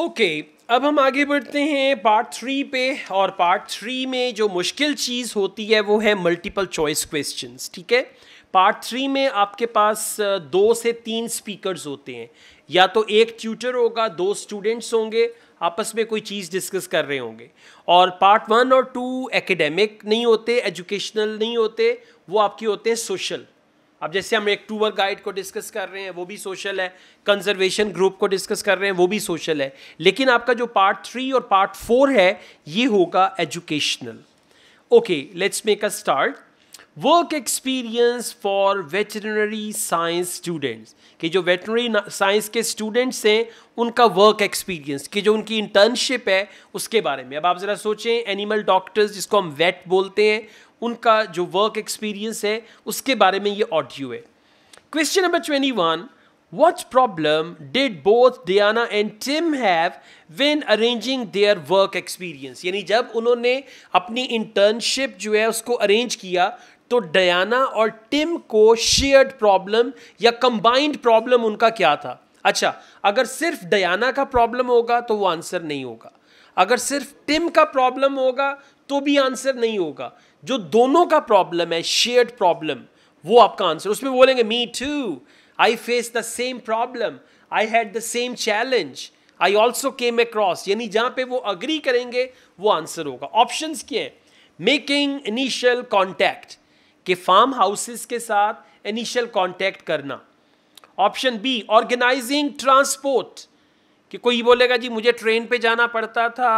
Okay okay, अब हम आगे बढ़ते हैं पार्ट थ्री पे और पार्ट थ्री में जो मुश्किल चीज़ होती है वो है मल्टीपल चॉइस क्वेश्चंस ठीक है पार्ट थ्री में आपके पास दो से तीन स्पीकर्स होते हैं या तो एक ट्यूटर होगा दो स्टूडेंट्स होंगे आपस में कोई चीज़ डिस्कस कर रहे होंगे और पार्ट वन और टू एकेडमिक नहीं होते एजुकेशनल नहीं होते वो आपके होते हैं सोशल अब जैसे हम एक टूअर गाइड को डिस्कस कर रहे हैं वो भी सोशल है कंजर्वेशन ग्रुप को डिस्कस कर रहे हैं वो भी सोशल है लेकिन आपका जो पार्ट थ्री और पार्ट फोर है ये होगा educational okay let's make a start work experience for veterinary science students कि जो वेटनरी साइंस के स्टूडेंट्स हैं उनका वर्क एक्सपीरियंस कि जो उनकी इंटर्नशिप है उसके बारे में अब आप ज़रा सोचें एनिमल डॉक्टर्स जिसको हम वेट बोलते हैं उनका जो वर्क एक्सपीरियंस है उसके बारे में ये ऑडियो है question number twenty one What problem did both Diana and Tim have when arranging their work experience यानी जब उन्होंने अपनी इंटर्नशिप जो है उसको अरेंज किया तो डयाना और टिम को शेयर्ड प्रॉब्लम या कंबाइंड प्रॉब्लम उनका क्या था अच्छा अगर सिर्फ डयाना का प्रॉब्लम होगा तो वो आंसर नहीं होगा अगर सिर्फ टिम का प्रॉब्लम होगा तो भी आंसर नहीं होगा जो दोनों का प्रॉब्लम है शेयर्ड प्रॉब्लम वो आपका आंसर उसमें बोलेंगे me too I face the same problem I had the same challenge I also came across यानी जहां पे वो अग्री करेंगे वो आंसर होगा ऑप्शन क्या है मेकिंग इनिशियल कॉन्टैक्ट के फार्म हाउसेस के साथ इनिशियल कॉन्टैक्ट करना ऑप्शन बी ऑर्गेनाइजिंग ट्रांसपोर्ट कि कोई बोलेगा जी मुझे ट्रेन पे जाना पड़ता था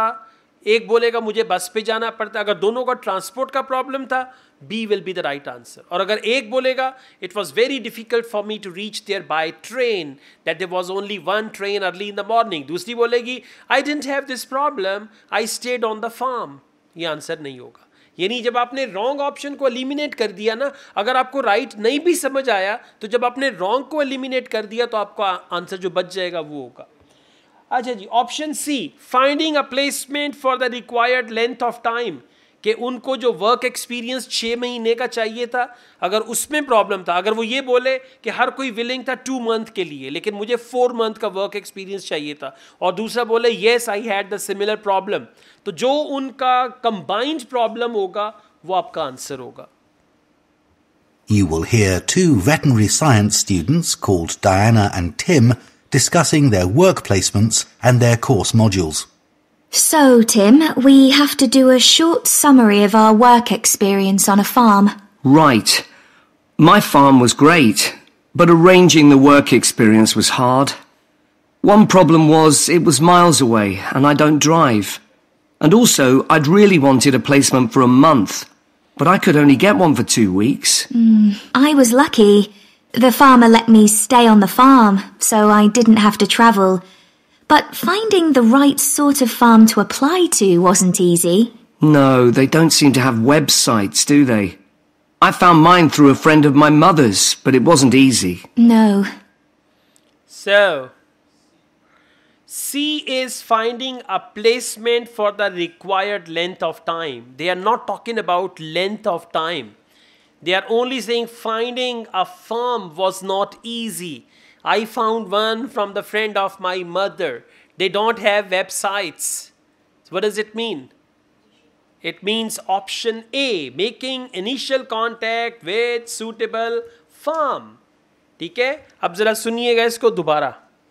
एक बोलेगा मुझे बस पे जाना पड़ता अगर दोनों का ट्रांसपोर्ट का प्रॉब्लम था B will be the right answer और अगर एक बोलेगा it was very difficult for me to reach there by train that there was only one train early in the morning दूसरी बोलेगी I didn't have this problem I stayed on the farm ये answer नहीं होगा यानी जब आपने wrong option को eliminate कर दिया ना अगर आपको राइट right नहीं भी समझ आया तो जब आपने रॉन्ग को एलिमिनेट कर दिया तो आपका आंसर जो बच जाएगा वो होगा अच्छा जी option C finding a placement for the required length of time कि उनको जो वर्क एक्सपीरियंस छः महीने का चाहिए था अगर उसमें प्रॉब्लम था अगर वो ये बोले कि हर कोई विलिंग था टू मंथ के लिए लेकिन मुझे फोर मंथ का वर्क एक्सपीरियंस चाहिए था और दूसरा बोले yes I had the similar problem तो जो उनका कंबाइंड प्रॉब्लम होगा वो आपका आंसर होगा You will hear two veterinary science students called Diana and Tim discussing their work placements and their course modules. So, Tim, we have to do a short summary of our work experience on a farm. Right. My farm was great, but arranging the work experience was hard. One problem was it was miles away and I don't drive. And also, I'd really wanted a placement for a month, but I could only get one for two weeks. Mm, I was lucky. The farmer let me stay on the farm, so I didn't have to travel. But finding the right sort of farm to apply to wasn't easy. No, they don't seem to have websites, do they? I found mine through a friend of my mother's, but it wasn't easy. No. So, C is finding a placement for the required length of time. They are not talking about length of time they are only saying finding a firm was not easy. I found one from the friend of my mother. They don't have websites. So what does it mean? It means option A, making initial contact with suitable firm.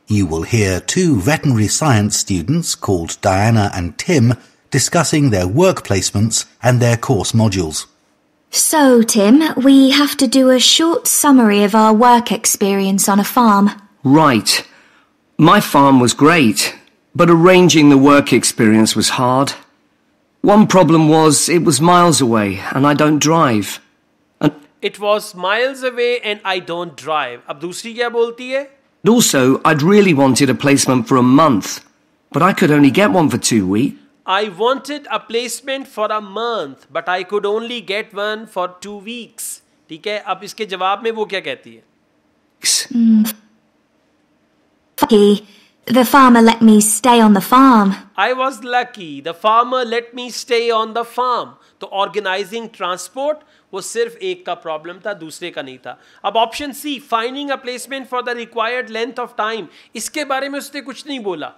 You will hear two veterinary science students called Diana and Tim discussing their work placements and their course modules. So, Tim, we have to do a short summary of our work experience on a farm. Right. My farm was great, but arranging the work experience was hard. One problem was it was miles away and I don't drive. And it was miles away and I don't drive. अब दूसरी क्या also, I'd really wanted a placement for a month, but I could only get one for two weeks. I wanted a placement for a month but I could only get one for two weeks. ठीक है अब इसके जवाब में वो क्या कहती है mm. Lucky, the farmer let me stay on the farm. I was lucky. The farmer let me stay on the farm. तो organizing transport वो सिर्फ एक का प्रॉब्लम था दूसरे का नहीं था अब option C finding a placement for the required length of time इसके बारे में उसने कुछ नहीं बोला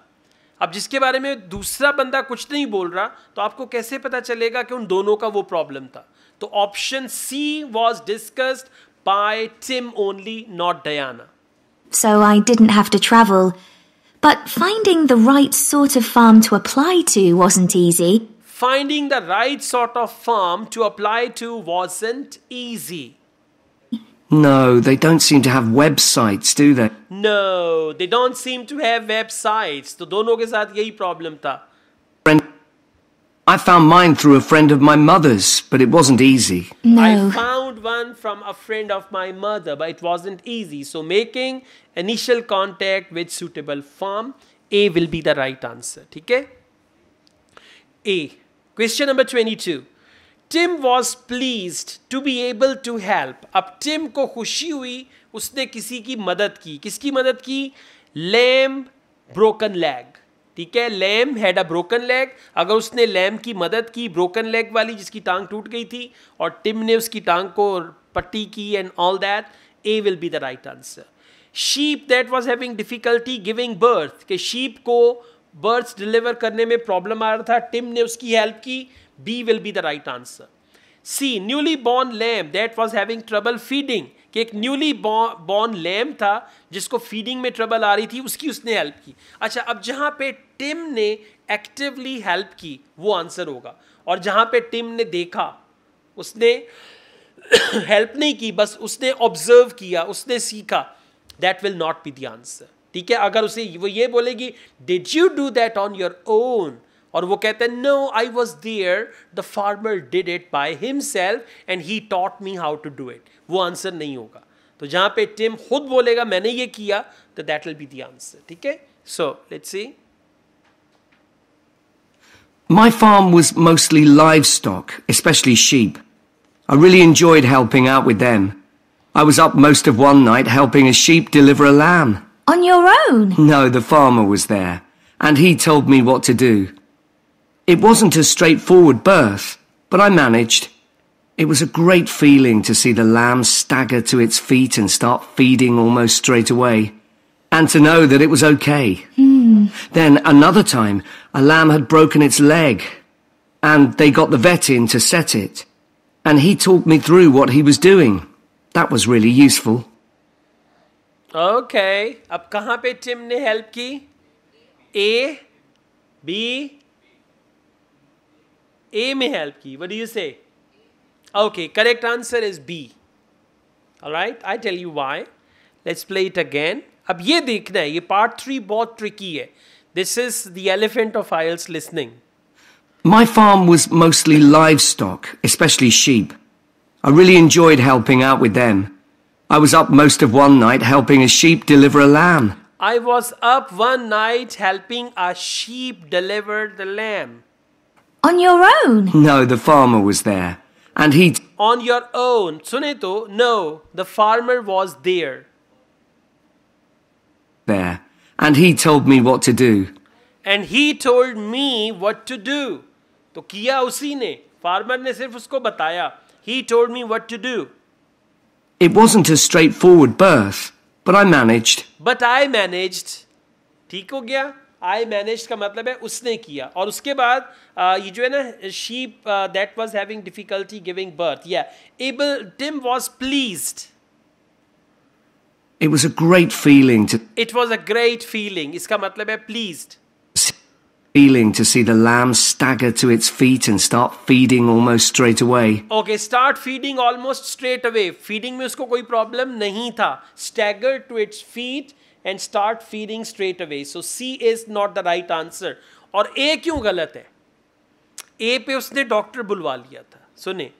अब जिसके बारे में दूसरा बंदा कुछ नहीं बोल रहा तो आपको कैसे पता चलेगा कि उन दोनों का वो प्रॉब्लम था तो option C was discussed by Tim only not Diana so I didn't have to travel but finding the right sort of farm to apply to wasn't easy finding the right sort of farm to apply to wasn't easy No, they don't seem to have websites, do they? No, they don't seem to have websites. तो दोनों के साथ यही problem था. Friend, I found mine through a friend of my mother's, but it wasn't easy. No. I found one from a friend of my mother, but it wasn't easy. So making initial contact with suitable form, A will be the right answer. ठीक है? A. Question number 22. Tim was pleased to be able to help अब Tim को खुशी हुई उसने किसी की मदद की किसकी मदद की लैम ब्रोकन लेग ठीक है lamb had a broken leg अगर उसने लैम की मदद की ब्रोकन लेग वाली जिसकी टांग टूट गई थी और टिम ने उसकी टांग को पट्टी की and all that A will be the right answer sheep that was having difficulty giving birth के शीप को बर्थ डिलीवर करने में प्रॉब्लम आ रहा था टिम ने उसकी हेल्प की B will be the right answer. C newly born lamb that was having trouble feeding कि एक न्यूली बॉर्न लैम था जिसको फीडिंग में ट्रबल आ रही थी उसकी उसने हेल्प की अच्छा अब जहाँ पे टिम ने एक्टिवली हेल्प की वो आंसर होगा और जहाँ पे टिम ने देखा उसने हेल्प नहीं की बस उसने ऑब्जर्व किया उसने सीखा that will not be the answer ठीक है अगर उसे वो ये बोलेगी did you do that on your own और वो कहते हैं no I was there the farmer did it himself, himself and he taught me how to do it वो आंसर नहीं होगा तो जहाँ पे टिम खुद बोलेगा मैंने ये किया तो that will be the answer ठीक है so let's see My farm was mostly livestock, especially sheep. I really enjoyed helping out with them. I was up most of one night helping a sheep deliver a lamb. On your own? No, the farmer was there, and he told me what to do. It wasn't a straightforward birth, but I managed. It was a great feeling to see the lamb stagger to its feet and start feeding almost straight away, and to know that it was okay. Mm. Then another time, a lamb had broken its leg, and they got the vet in to set it, and he talked me through what he was doing. That was really useful. Okay, Ab कहाँ pe Tim ne help ki? A, B. A may help key. What do you say? Okay, correct answer is B. Alright, I tell you why. Let's play it again. अब ये देखना है part three three tricky tricky है This is the elephant of IELTS listening. My farm was mostly livestock, especially sheep. I really enjoyed helping out with them. I was up most of one night helping a sheep deliver a lamb. I was up one night helping a sheep deliver the lamb. On your own? No, the farmer was there. And he. On your own? Suneto, no, the farmer was there. There. And he told me what to do. And he told me what to do. तो किया उसी ने farmer ने सिर्फ उसको बताया ही told me what to do it wasn't a straightforward birth but I managed but I managed ठीक हो गया आई मैनेज का मतलब है उसने किया और उसके बाद आ, ये जो है ना sheep that was having difficulty giving birth या able Tim was pleased It was a great feeling to It was a great feeling. इसका matlab hai pleased. Feeling to see the lamb stagger to its feet and start feeding almost straight away. Okay, start feeding almost straight away. Feeding me usko koi problem nahi tha. Stagger to its feet and start feeding straight away. So C is not the right answer. और A क्यों गलत है A पे उसने doctor बुलवा लिया था सुने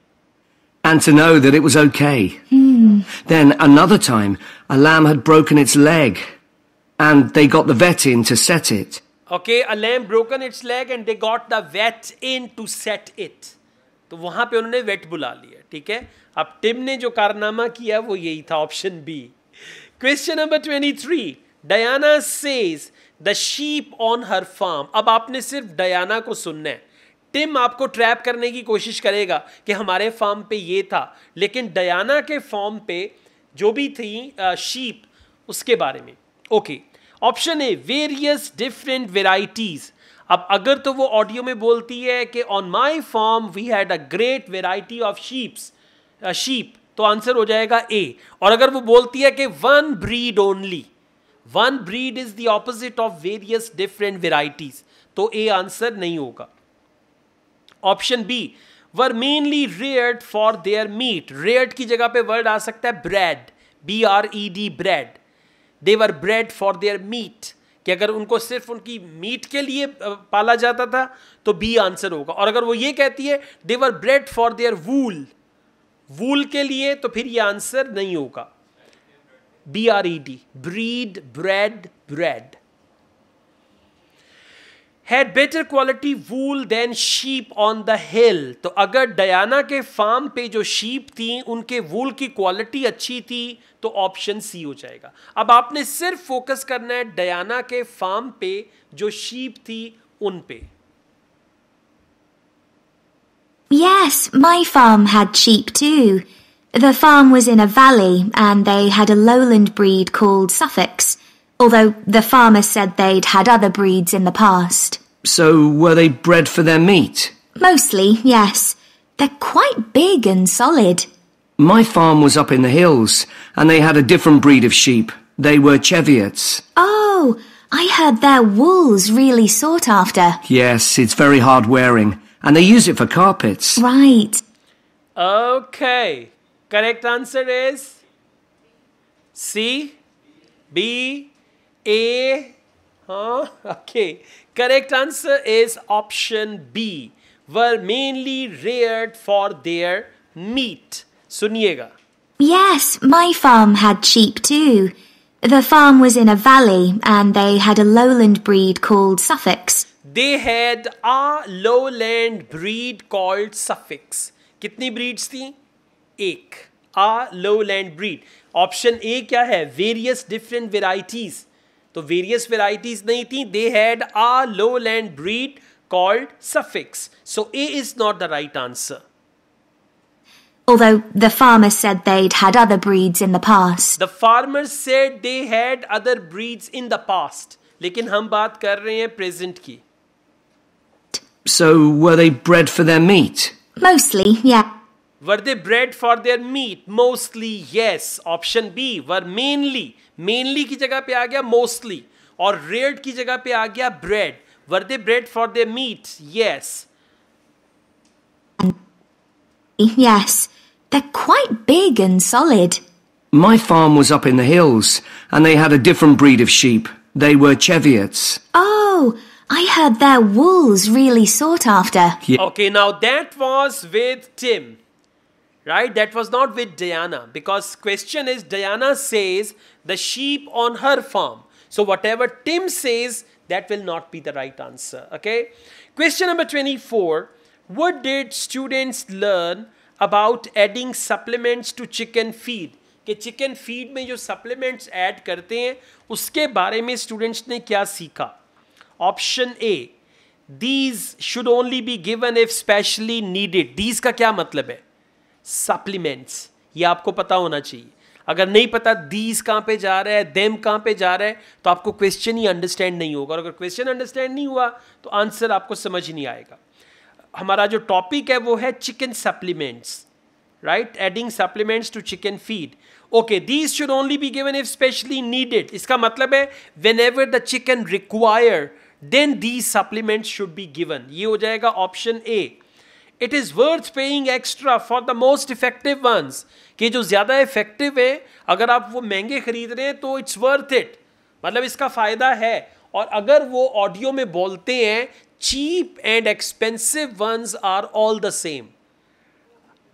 And to know that it was okay. Hmm. Then another time, a lamb had broken its leg, and they got the vet in to set it. Okay, a lamb broken its leg, and they got the vet in to set it. तो वहां पे उन्होंने wait बुला लिया ठीक है अब Tim ने जो कारनामा किया वो यही था option B question number twenty three Diana says the sheep on her farm अब आपने सिर्फ डयाना को सुनना है टिम आपको ट्रैप करने की कोशिश करेगा कि हमारे फार्म पे ये था लेकिन डयाना के फार्म पे जो भी थी शीप उसके बारे में okay option A various different varieties अब अगर तो वो ऑडियो में बोलती है कि on my farm we had a great variety of sheeps sheep तो आंसर हो जाएगा ए और अगर वो बोलती है कि one breed only one breed is the opposite of various different varieties तो ए आंसर नहीं होगा option B were mainly reared for their meat reared की जगह पे वर्ड आ सकता है bred B R E D bred they were bred for their meat कि अगर उनको सिर्फ उनकी मीट के लिए पाला जाता था तो बी आंसर होगा और अगर वो ये कहती है they were bred for their wool wool के लिए तो फिर ये आंसर नहीं होगा B R E D breed bred bred had better quality wool than sheep on the hill तो अगर डयाना के फार्म पे जो शीप थी उनके वूल की क्वालिटी अच्छी थी तो ऑप्शन सी हो जाएगा अब आपने सिर्फ फोकस करना है डयाना के फार्म पे जो शीप थी उन पे Yes, my farm had sheep too. The farm was in a valley, and they had a lowland breed called Suffolk. although the farmer said they'd had other breeds in the past. So were they bred for their meat? Mostly, yes. They're quite big and solid. My farm was up in the hills, and they had a different breed of sheep. They were Cheviots. Oh, I heard their wool's really sought after. Yes, it's very hard wearing and they use it for carpets. Right. Okay. Correct answer is C, B, A. Huh? Okay. Correct answer is option B. Were mainly reared for their meat. Suniega. Yes, my farm had sheep too. The farm was in a valley and they had a lowland breed called Suffolks they had a lowland breed called suffix kitni breeds thi ek a lowland breed option a kya hai various different varieties to various varieties nahi thi they had a lowland breed called suffix so a is not the right answer although the farmer said they'd had other breeds in the past the farmer said they had other breeds in the past लेकिन हम बात कर रहे हैं present की so were they bred for their meat? Mostly, yeah. Were they bred for their meat? Mostly, yes. Option B were mainly. Mainly की जगह पे आ गया mostly. or reared की जगह पे आ गया bred. Were they bred for their meat? Yes. Yes. They're quite big and solid. My farm was up in the hills, and they had a different breed of sheep. They were Cheviots. Oh, I heard their wool's really sought after. Yeah. Okay, now that was with Tim. Right? That was not with Diana because question is Diana says the sheep on her farm. So whatever Tim says that will not be the right answer, okay? Question number 24. What did students learn about adding supplements to chicken feed? कि chicken feed में जो supplements add करते हैं उसके बारे में students ने क्या सीखा option A these should only be given if specially needed these का क्या मतलब है सप्लीमेंट्स ये आपको पता होना चाहिए अगर नहीं पता दीज कहाँ पे जा रहा है देम कहाँ पे जा रहा है तो आपको क्वेश्चन ही अंडरस्टैंड नहीं होगा और अगर क्वेश्चन अंडरस्टैंड नहीं हुआ तो आंसर आपको समझ नहीं आएगा हमारा जो टॉपिक है वो है chicken supplements right adding supplements to chicken feed okay these should only be given if specially needed इसका मतलब है whenever the chicken require then the supplement should be given ये हो जाएगा option A it is worth paying extra for the most effective ones कि जो ज़्यादा effective है अगर आप वो महंगे खरीद रहे हैं तो इट्स वर्थ इट मतलब इसका फ़ायदा है और अगर वो ऑडियो में बोलते हैं cheap and expensive ones are all the same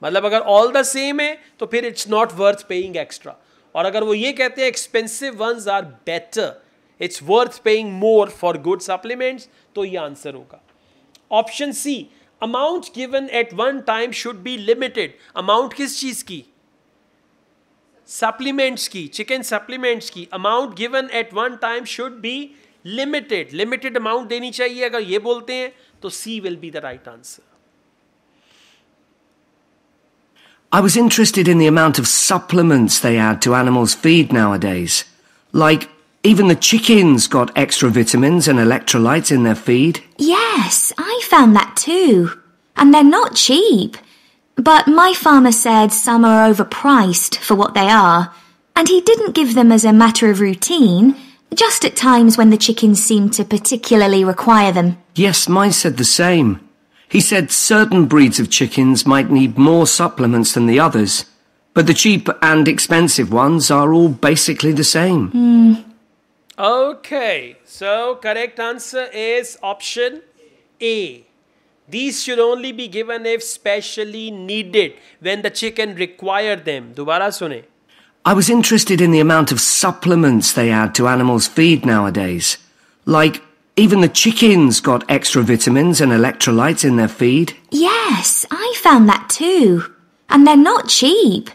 मतलब अगर ऑल द सेम है तो फिर it's not worth paying extra और अगर वो ये कहते हैं expensive ones are better it's worth paying more for good supplements तो ये आंसर होगा option C amount given at one time should be limited amount किस चीज़ की सप्लीमेंट्स की चिकन सप्लीमेंट्स की amount given at one time should be limited limited amount देनी चाहिए अगर ये बोलते हैं तो C will be the right answer I was interested in the amount of supplements they add to animals' feed nowadays, like Even the chickens got extra vitamins and electrolytes in their feed. Yes, I found that too. And they're not cheap. But my farmer said some are overpriced for what they are, and he didn't give them as a matter of routine, just at times when the chickens seemed to particularly require them. Yes, mine said the same. He said certain breeds of chickens might need more supplements than the others, but the cheap and expensive ones are all basically the same. Hmm. Okay, so correct answer is option A. These should only be given if specially needed, when the chicken require them. Dubara sune. I was interested in the amount of supplements they add to animals' feed nowadays. Like, even the chickens got extra vitamins and electrolytes in their feed. Yes, I found that too. And they're not cheap.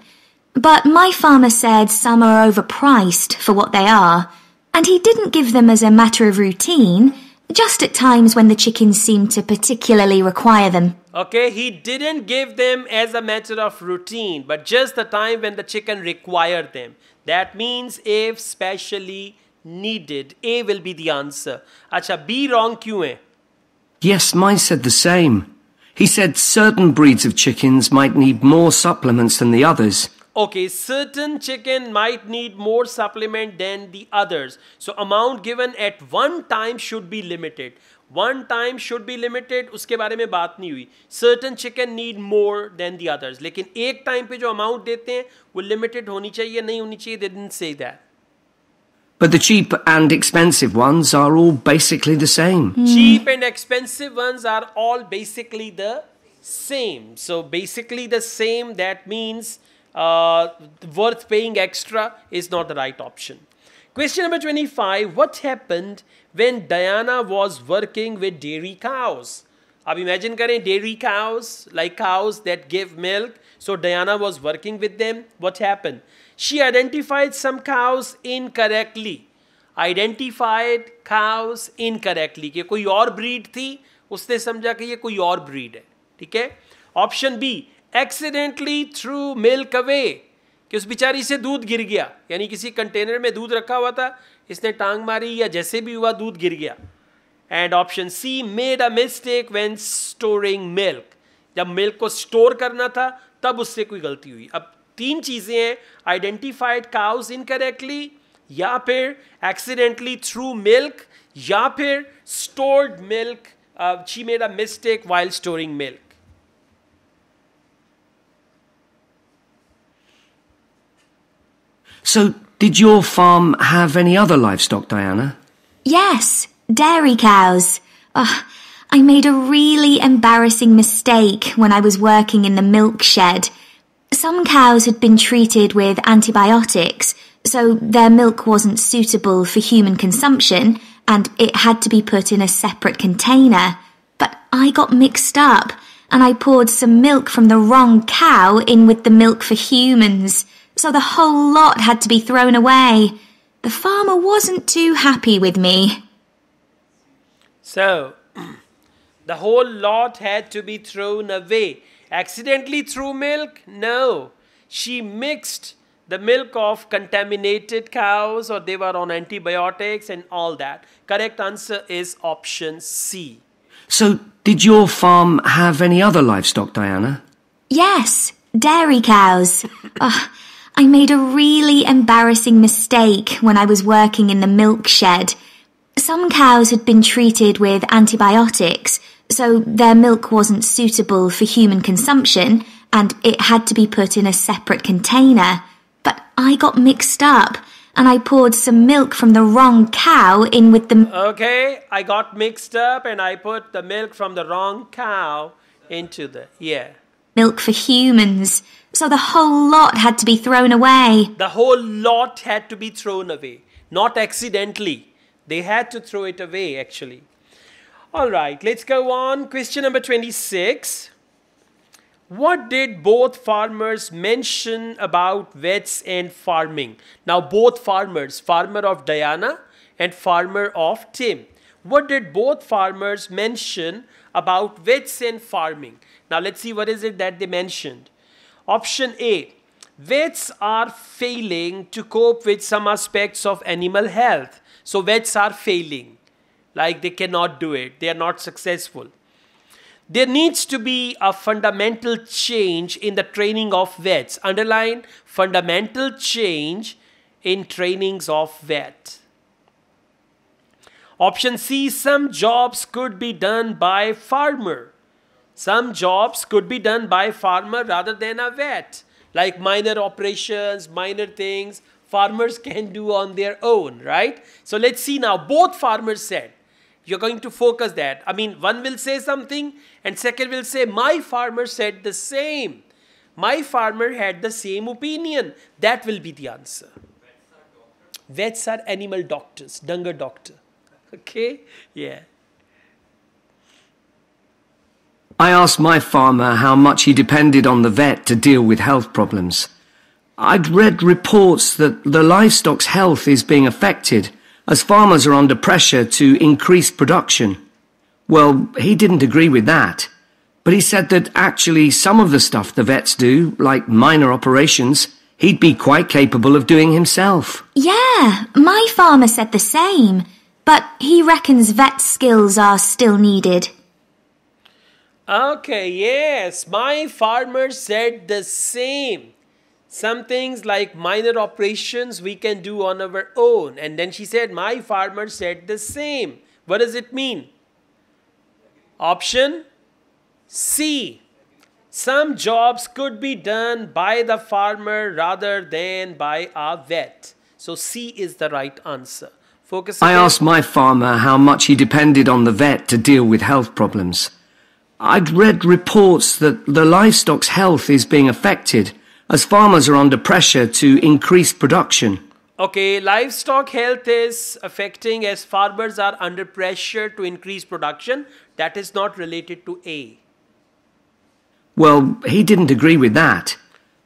But my farmer said some are overpriced for what they are and he didn't give them as a matter of routine, just at times when the chickens seemed to particularly require them. Okay, he didn't give them as a matter of routine, but just the time when the chicken required them. That means if specially needed, A will be the answer. Acha, B wrong kyun Yes, mine said the same. He said certain breeds of chickens might need more supplements than the others okay certain chicken might need more supplement than the others so amount given at one time should be limited One time should be limited, उसके बारे में बात नहीं हुई certain chicken need more than the others लेकिन एक time पे जो अमाउंट देते हैं वो लिमिटेड होनी चाहिए नहीं होनी चाहिए didn't say that. But the cheap and expensive ones are all basically the same. Mm. Cheap and expensive ones are all basically the same. So basically the same that means uh, worth paying extra is not the right option. Question number 25 What happened when Diana was working with dairy cows? Now imagine karein, dairy cows, like cows that give milk. So Diana was working with them. What happened? She identified some cows incorrectly. Identified cows incorrectly. Ki koi aur breed thi, usne samjha ki ye koi aur breed hai. Hai? Option B. Accidentally threw milk away कि उस बेचारी से दूध गिर गया यानी किसी container में दूध रखा हुआ था इसने टांग मारी या जैसे भी हुआ दूध गिर गया and option C made a mistake when storing milk जब मिल्क को स्टोर करना था तब उससे कोई गलती हुई अब तीन चीज़ें हैं आइडेंटिफाइड काउस इनकरेक्टली या फिर एक्सीडेंटली थ्रू मिल्क या फिर stored milk she made a mistake while storing milk So, did your farm have any other livestock, Diana? Yes, dairy cows. Oh, I made a really embarrassing mistake when I was working in the milk shed. Some cows had been treated with antibiotics, so their milk wasn't suitable for human consumption and it had to be put in a separate container. But I got mixed up and I poured some milk from the wrong cow in with the milk for humans so the whole lot had to be thrown away. The farmer wasn't too happy with me. So, the whole lot had to be thrown away. Accidentally threw milk? No. She mixed the milk of contaminated cows or they were on antibiotics and all that. Correct answer is option C. So, did your farm have any other livestock, Diana? Yes, dairy cows. oh, I made a really embarrassing mistake when I was working in the milk shed. Some cows had been treated with antibiotics, so their milk wasn't suitable for human consumption and it had to be put in a separate container. But I got mixed up and I poured some milk from the wrong cow in with the. Okay, I got mixed up and I put the milk from the wrong cow into the. Yeah milk for humans. So the whole lot had to be thrown away. The whole lot had to be thrown away. Not accidentally. They had to throw it away, actually. All right, let's go on. Question number 26. What did both farmers mention about vets and farming? Now, both farmers, farmer of Diana and farmer of Tim. What did both farmers mention about vets and farming? Now let's see what is it that they mentioned. Option A, vets are failing to cope with some aspects of animal health. So vets are failing, like they cannot do it, they are not successful. There needs to be a fundamental change in the training of vets. Underline fundamental change in trainings of vet. Option C, some jobs could be done by farmer. Some jobs could be done by farmer rather than a vet, like minor operations, minor things farmers can do on their own, right? So let's see now. Both farmers said, you're going to focus that. I mean, one will say something and second will say, my farmer said the same. My farmer had the same opinion. That will be the answer. Vets are, Vets are animal doctors, dungar doctor. Okay? Yeah. I asked my farmer how much he depended on the vet to deal with health problems. I'd read reports that the livestock's health is being affected as farmers are under pressure to increase production. Well, he didn't agree with that, but he said that actually some of the stuff the vets do, like minor operations, he'd be quite capable of doing himself. Yeah, my farmer said the same, but he reckons vet skills are still needed. Okay, yes, my farmer said the same. Some things like minor operations we can do on our own. And then she said, my farmer said the same. What does it mean? Option C. Some jobs could be done by the farmer rather than by a vet. So C is the right answer. Focus. I asked my farmer how much he depended on the vet to deal with health problems. I'd read reports that the livestock's health is being affected as farmers are under pressure to increase production. Okay, livestock health is affecting as farmers are under pressure to increase production. That is not related to A. Well, he didn't agree with that.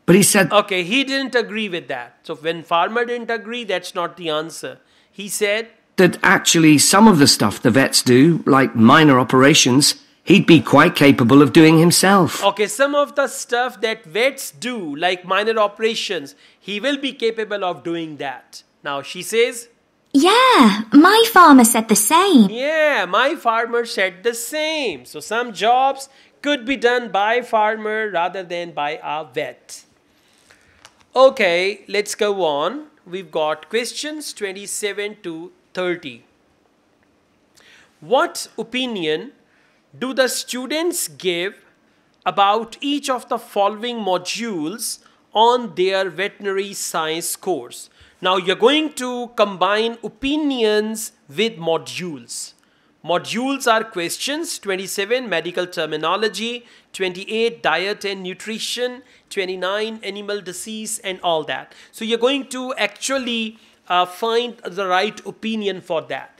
But he said. Okay, he didn't agree with that. So when farmer didn't agree, that's not the answer. He said. That actually, some of the stuff the vets do, like minor operations, he'd be quite capable of doing himself. Okay, some of the stuff that vets do, like minor operations, he will be capable of doing that. Now she says, Yeah, my farmer said the same. Yeah, my farmer said the same. So some jobs could be done by farmer rather than by a vet. Okay, let's go on. We've got questions 27 to 30. What opinion do the students give about each of the following modules on their veterinary science course. Now you're going to combine opinions with modules. Modules are questions 27 medical terminology, 28 diet and nutrition, 29 animal disease and all that. So you're going to actually uh, find the right opinion for that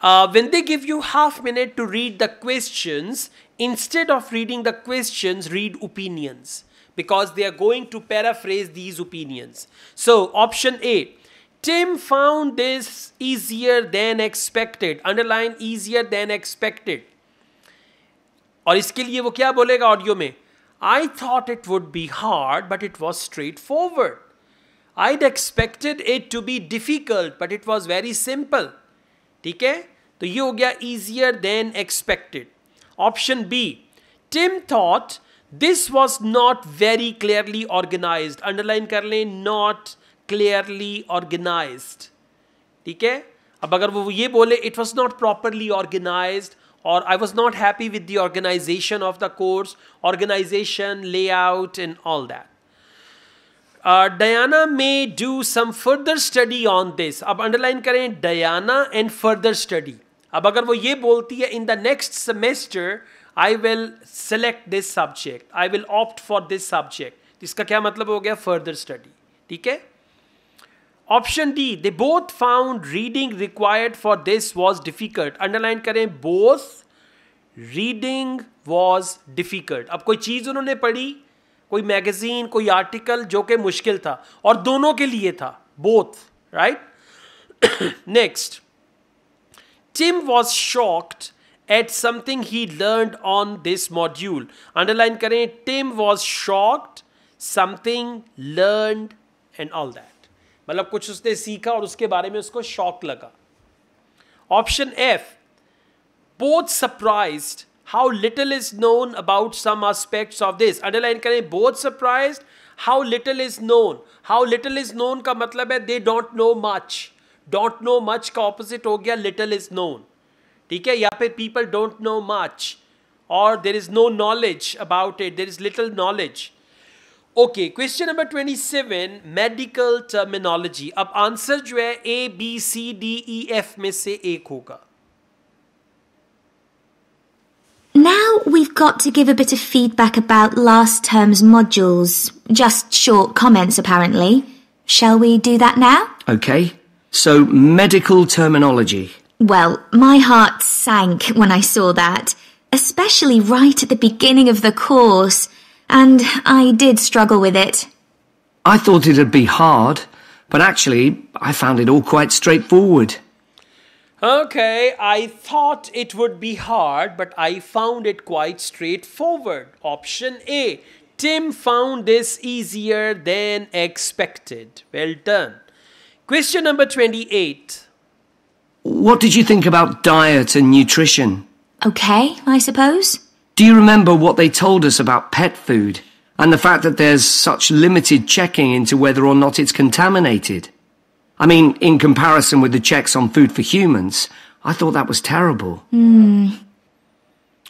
uh, when they give you half minute to read the questions, instead of reading the questions, read opinions because they are going to paraphrase these opinions. So option A, Tim found this easier than expected. Underline easier than expected. और इसके लिए वो क्या बोलेगा audio में I thought it would be hard, but it was straightforward. I'd expected it to be difficult, but it was very simple. ठीक है तो ये हो गया easier than expected option B Tim thought this was not very clearly organise underline कर लें not clearly organise ठीक है अब अगर वो ये बोले it was not properly organise और I was not happy with the organisation of the course organisation layout in all that Diana may do some further study on this अब underline करें डयाना एंड फर्दर स्टडी अब अगर वो ये बोलती है in the next semester I will select this subject I will opt for this subject इसका क्या मतलब हो गया फर्दर स्टडी ठीक है option D they both found reading required for this was difficult underline करें बोथ रीडिंग वॉज डिफिकल्ट अब कोई चीज़ उन्होंने पढ़ी कोई मैगजीन कोई आर्टिकल जो कि मुश्किल था और दोनों के लिए था both right next Tim was shocked at something he learn on this module underline करें Tim was shocked something learn and all that मतलब कुछ उसने सीखा और उसके बारे में उसको शॉक लगा option F both surprised how little is known about some aspects of this underline करें both surprised how little is known how little is known का मतलब है they don't know much don't know much का opposite हो गया little is known ठीक है या फिर people don't know much or there is no knowledge about it there is little knowledge Okay. Question number twenty seven. Medical terminology. Terminology अब answer जो है ए एक होगा we've got to give a bit of feedback about last term's modules. Just short comments, apparently. Shall we do that now? Okay. So, medical terminology. Well, my heart sank when I saw that, especially right at the beginning of the course, and I did struggle with it. I thought it'd be hard, but actually, I found it all quite straightforward. Okay, I thought it would be hard, but I found it quite straightforward. Option A. Tim found this easier than expected. Well done. Question number 28. What did you think about diet and nutrition? Okay, I suppose. Do you remember what they told us about pet food and the fact that there's such limited checking into whether or not it's contaminated? I mean, in comparison with the checks on food for humans, I thought that was terrible. Hmm.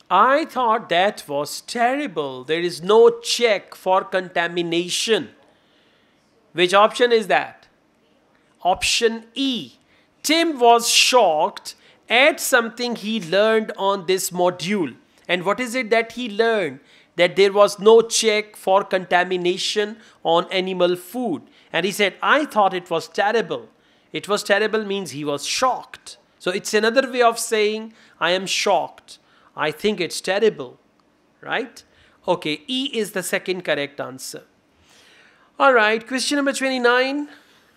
I thought that was terrible. There is no check for contamination. Which option is that? Option E. Tim was shocked at something he learned on this module. And what is it that he learned? that there was no check for contamination on animal food. And he said, I thought it was terrible. It was terrible means he was shocked. So it's another way of saying, I am shocked. I think it's terrible. Right? Okay, E is the second correct answer. All right, question number 29.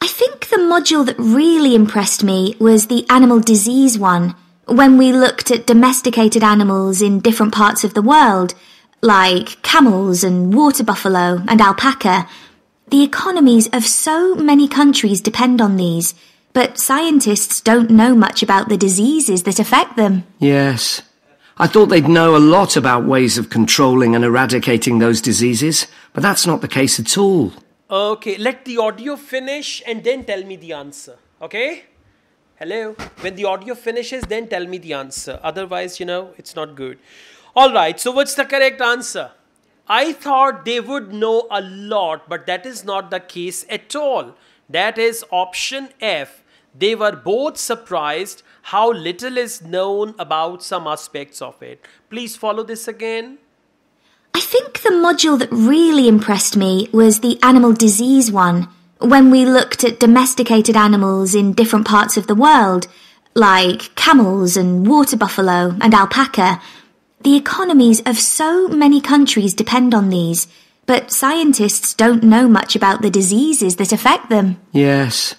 I think the module that really impressed me was the animal disease one, when we looked at domesticated animals in different parts of the world like camels and water buffalo and alpaca. The economies of so many countries depend on these, but scientists don't know much about the diseases that affect them. Yes. I thought they'd know a lot about ways of controlling and eradicating those diseases, but that's not the case at all. Okay, let the audio finish and then tell me the answer, okay? Hello? When the audio finishes, then tell me the answer. Otherwise, you know, it's not good. All right, so what's the correct answer? I thought they would know a lot, but that is not the case at all. That is option F. They were both surprised how little is known about some aspects of it. Please follow this again. I think the module that really impressed me was the animal disease one, when we looked at domesticated animals in different parts of the world, like camels and water buffalo and alpaca the economies of so many countries depend on these, but scientists don't know much about the diseases that affect them. Yes.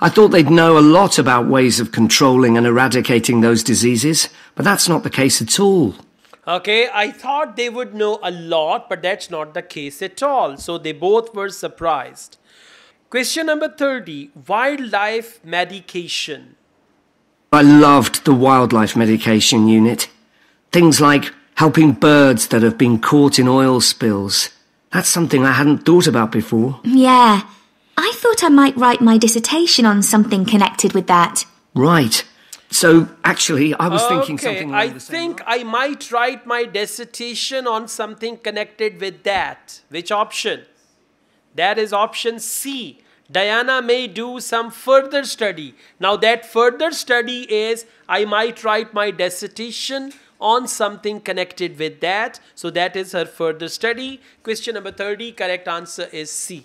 I thought they'd know a lot about ways of controlling and eradicating those diseases, but that's not the case at all. Okay, I thought they would know a lot, but that's not the case at all. So they both were surprised. Question number 30 Wildlife medication. I loved the wildlife medication unit. Things like helping birds that have been caught in oil spills. That's something I hadn't thought about before. Yeah. I thought I might write my dissertation on something connected with that. Right. So actually, I was okay, thinking something. Like I think I might write my dissertation on something connected with that. Which option? That is option C. Diana may do some further study. Now that further study is I might write my dissertation on something connected with that. So that is her further study. Question number 30, correct answer is C.